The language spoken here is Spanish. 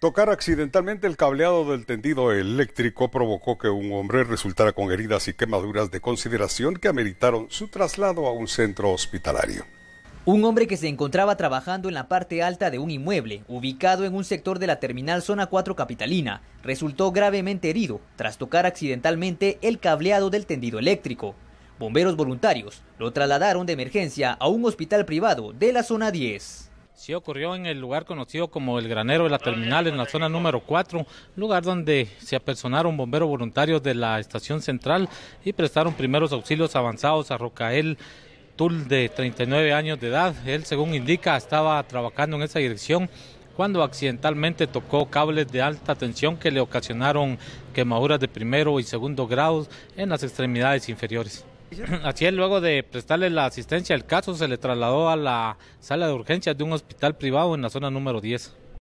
Tocar accidentalmente el cableado del tendido eléctrico provocó que un hombre resultara con heridas y quemaduras de consideración que ameritaron su traslado a un centro hospitalario. Un hombre que se encontraba trabajando en la parte alta de un inmueble, ubicado en un sector de la terminal Zona 4 Capitalina, resultó gravemente herido tras tocar accidentalmente el cableado del tendido eléctrico. Bomberos voluntarios lo trasladaron de emergencia a un hospital privado de la Zona 10. Sí ocurrió en el lugar conocido como el Granero de la Terminal, en la zona número 4, lugar donde se apersonaron bomberos voluntarios de la estación central y prestaron primeros auxilios avanzados a Rocael Tul, de 39 años de edad. Él, según indica, estaba trabajando en esa dirección cuando accidentalmente tocó cables de alta tensión que le ocasionaron quemaduras de primero y segundo grado en las extremidades inferiores. Así es, luego de prestarle la asistencia al caso, se le trasladó a la sala de urgencias de un hospital privado en la zona número 10.